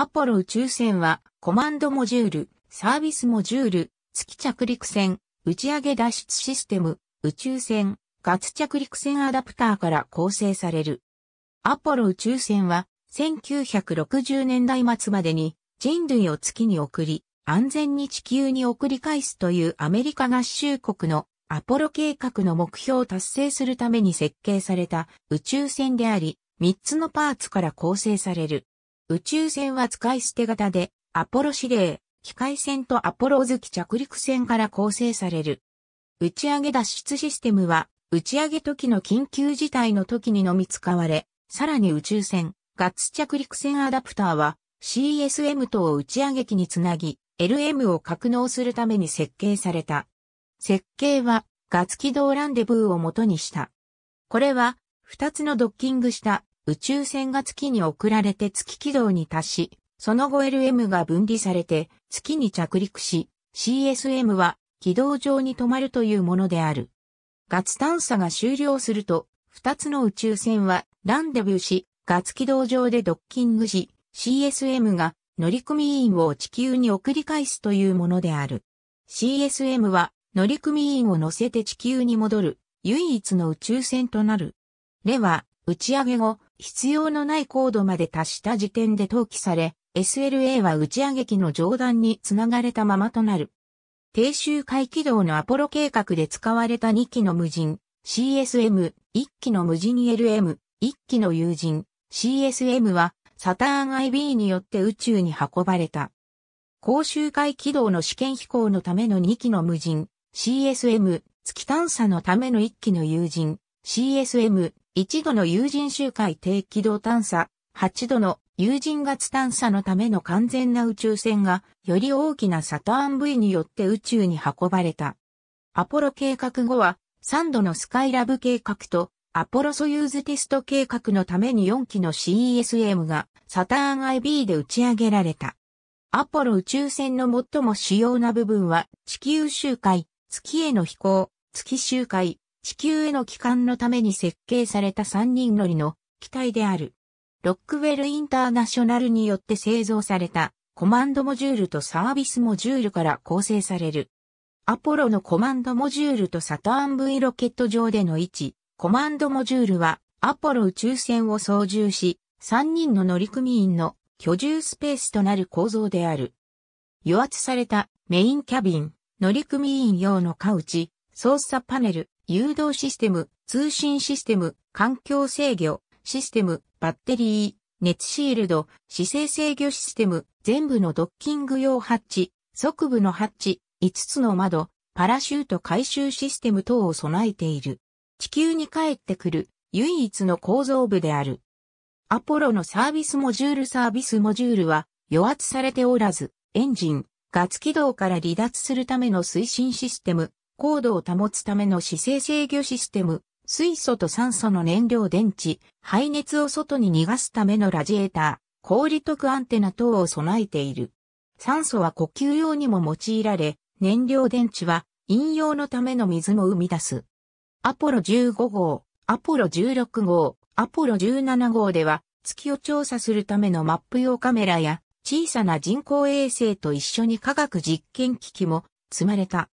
アポロ宇宙船は、コマンドモジュール、サービスモジュール、月着陸船、打ち上げ脱出システム、宇宙船、ツ着陸船アダプターから構成される。アポロ宇宙船は、1960年代末までに人類を月に送り、安全に地球に送り返すというアメリカ合衆国のアポロ計画の目標を達成するために設計された宇宙船であり、3つのパーツから構成される。宇宙船は使い捨て型で、アポロ指令、機械船とアポロ月着陸船から構成される。打ち上げ脱出システムは、打ち上げ時の緊急事態の時にのみ使われ、さらに宇宙船、ガッツ着陸船アダプターは CSM 等を打ち上げ機につなぎ、LM を格納するために設計された。設計はガッツ軌道ランデブーを元にした。これは、二つのドッキングした宇宙船が月に送られて月軌道に達し、その後 LM が分離されて月に着陸し、CSM は軌道上に止まるというものである。月探査が終了すると、二つの宇宙船はランデブーし、月軌道上でドッキングし、CSM が乗組員を地球に送り返すというものである。CSM は乗組員を乗せて地球に戻る唯一の宇宙船となる。では打ち上げ後、必要のない高度まで達した時点で投棄され、SLA は打ち上げ機の上段につながれたままとなる。低周回軌道のアポロ計画で使われた2機の無人 CSM、1機の無人 LM、1機の有人 CSM はサターン IB によって宇宙に運ばれた。高周回軌道の試験飛行のための2機の無人 CSM、月探査のための1機の有人 CSM、1度の有人周回低軌道探査、8度の有人月探査のための完全な宇宙船が、より大きなサターン V によって宇宙に運ばれた。アポロ計画後は、3度のスカイラブ計画と、アポロソユーズテスト計画のために4機の CESM が、サターン IB で打ち上げられた。アポロ宇宙船の最も主要な部分は、地球周回、月への飛行、月周回、地球への帰還のために設計された3人乗りの機体である。ロックウェルインターナショナルによって製造されたコマンドモジュールとサービスモジュールから構成される。アポロのコマンドモジュールとサターン V ロケット上での位置、コマンドモジュールはアポロ宇宙船を操縦し、3人の乗組員の居住スペースとなる構造である。油圧されたメインキャビン、乗組員用のカウチ、操作パネル、誘導システム、通信システム、環境制御、システム、バッテリー、熱シールド、姿勢制御システム、全部のドッキング用ハッチ、側部のハッチ、5つの窓、パラシュート回収システム等を備えている。地球に帰ってくる唯一の構造部である。アポロのサービスモジュールサービスモジュールは予圧されておらず、エンジン、ガス軌道から離脱するための推進システム、高度を保つための姿勢制御システム、水素と酸素の燃料電池、排熱を外に逃がすためのラジエーター、氷徳アンテナ等を備えている。酸素は呼吸用にも用いられ、燃料電池は飲用のための水も生み出す。アポロ15号、アポロ16号、アポロ17号では月を調査するためのマップ用カメラや小さな人工衛星と一緒に科学実験機器も積まれた。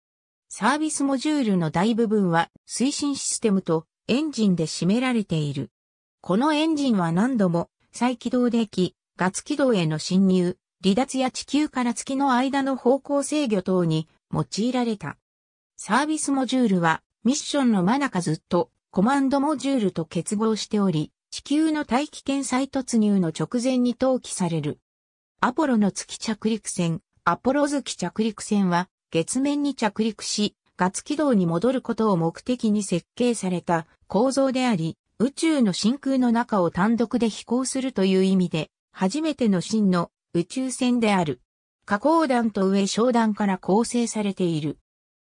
サービスモジュールの大部分は推進システムとエンジンで占められている。このエンジンは何度も再起動でき、月軌道への侵入、離脱や地球から月の間の方向制御等に用いられた。サービスモジュールはミッションの真中ずっとコマンドモジュールと結合しており、地球の大気圏再突入の直前に投棄される。アポロの月着陸船、アポロ月着陸船は月面に着陸し、月軌道に戻ることを目的に設計された構造であり、宇宙の真空の中を単独で飛行するという意味で、初めての真の宇宙船である。下降弾と上昇弾から構成されている。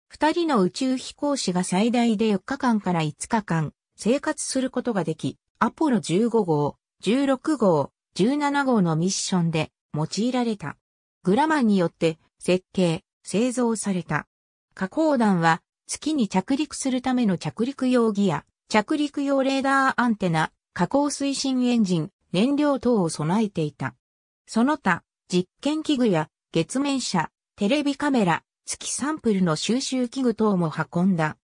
二人の宇宙飛行士が最大で4日間から5日間生活することができ、アポロ15号、16号、17号のミッションで用いられた。グラマンによって設計、製造された。加工弾は月に着陸するための着陸用ギア、着陸用レーダーアンテナ、加工推進エンジン、燃料等を備えていた。その他、実験器具や月面車、テレビカメラ、月サンプルの収集器具等も運んだ。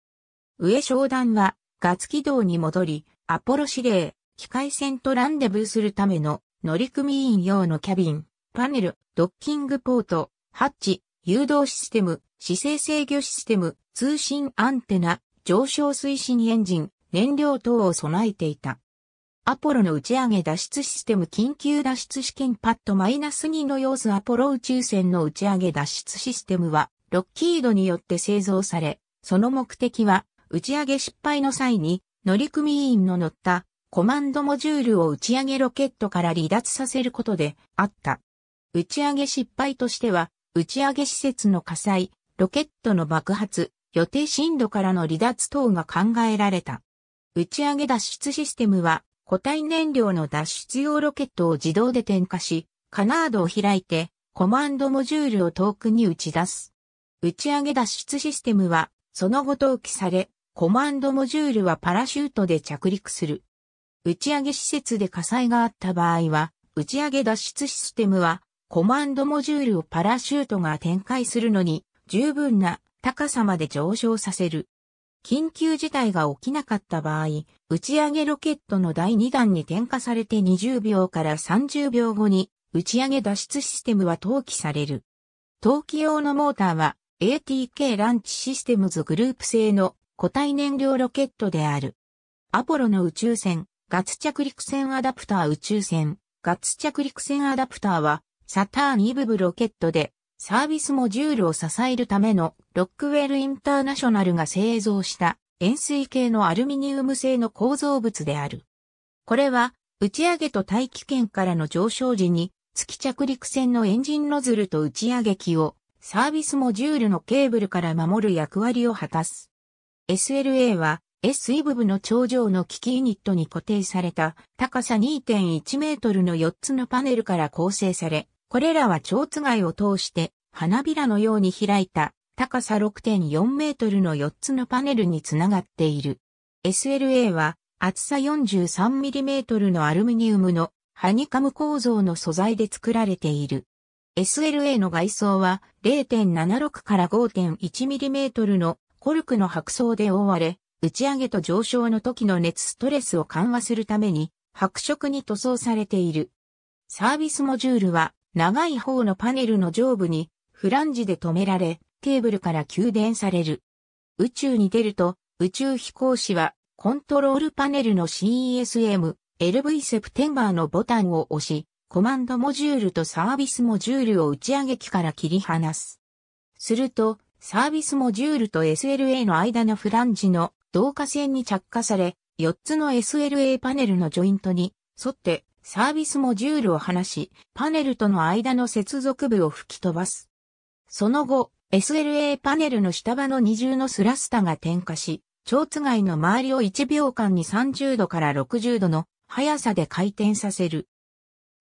上昇弾はガツ軌道に戻り、アポロ指令、機械船とランデブーするための乗組員用のキャビン、パネル、ドッキングポート、ハッチ、誘導システム、姿勢制御システム、通信アンテナ、上昇推進エンジン、燃料等を備えていた。アポロの打ち上げ脱出システム緊急脱出試験パッドマイナス -2 の様子アポロ宇宙船の打ち上げ脱出システムは、ロッキードによって製造され、その目的は、打ち上げ失敗の際に、乗組員の乗ったコマンドモジュールを打ち上げロケットから離脱させることであった。打ち上げ失敗としては、打ち上げ施設の火災、ロケットの爆発、予定深度からの離脱等が考えられた。打ち上げ脱出システムは、固体燃料の脱出用ロケットを自動で点火し、カナードを開いて、コマンドモジュールを遠くに打ち出す。打ち上げ脱出システムは、その後投棄され、コマンドモジュールはパラシュートで着陸する。打ち上げ施設で火災があった場合は、打ち上げ脱出システムはコマンドモジュールをパラシュートが展開するのに十分な高さまで上昇させる。緊急事態が起きなかった場合、打ち上げロケットの第2弾に点火されて20秒から30秒後に打ち上げ脱出システムは投棄される。投棄用のモーターは ATK ランチシステムズグループ製の固体燃料ロケットである。アポロの宇宙船、ガツ着陸船アダプター宇宙船、ガツ着陸船アダプターはサターンイブブロケットでサービスモジュールを支えるためのロックウェルインターナショナルが製造した円錐形のアルミニウム製の構造物である。これは打ち上げと大気圏からの上昇時に月着陸船のエンジンノズルと打ち上げ機をサービスモジュールのケーブルから守る役割を果たす。SLA は S イブブの頂上の機器ユニットに固定された高さ2.1メートルの4つのパネルから構成され、これらは蝶津がを通して花びらのように開いた高さ6.4メートルの4つのパネルにつながっている。SLA は厚さ43ミリメートルのアルミニウムのハニカム構造の素材で作られている。SLA の外装は0.76から5.1ミリメートルのコルクの白層で覆われ、打ち上げと上昇の時の熱ストレスを緩和するために白色に塗装されている。サービスモジュールは長い方のパネルの上部にフランジで止められ、ケーブルから給電される。宇宙に出ると、宇宙飛行士はコントロールパネルの CESM、LV セプテンバーのボタンを押し、コマンドモジュールとサービスモジュールを打ち上げ機から切り離す。すると、サービスモジュールと SLA の間のフランジの導火線に着火され、4つの SLA パネルのジョイントに沿ってサービスモジュールを離し、パネルとの間の接続部を吹き飛ばす。その後、SLA パネルの下場の二重のスラスタが点火し、蝶津街の周りを1秒間に30度から60度の速さで回転させる。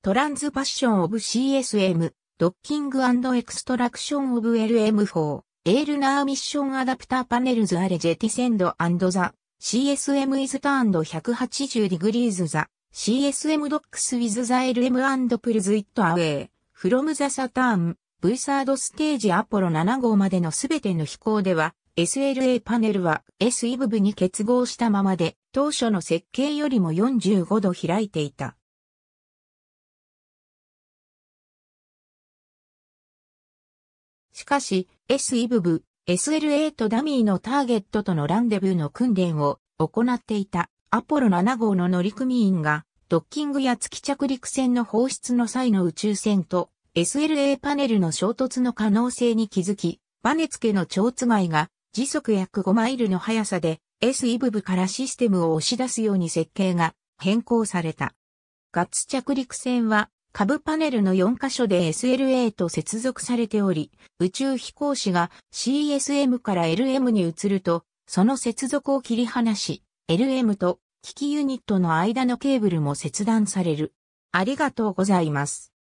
トランズパッションオブ CSM、ドッキングエクストラクションオブ LM4、エールナーミッションアダプターパネルズアレジェティセンドザ、CSM イズターンド180ディグリーズザ、CSM Docs with the LM and Pulls It Away from the Saturn V3rd ステージアポロ7号までのすべての飛行では SLA パネルは SE ブブに結合したままで当初の設計よりも45度開いていた。しかし SE ブブ、SLA とダミーのターゲットとのランデブーの訓練を行っていた。アポロ7号の乗組員が、ドッキングや月着陸船の放出の際の宇宙船と SLA パネルの衝突の可能性に気づき、バネ付けの蝶つがいが時速約5マイルの速さで S イブブからシステムを押し出すように設計が変更された。ガッツ着陸船は下部パネルの4箇所で SLA と接続されており、宇宙飛行士が CSM から LM に移ると、その接続を切り離し、LM と機器ユニットの間のケーブルも切断される。ありがとうございます。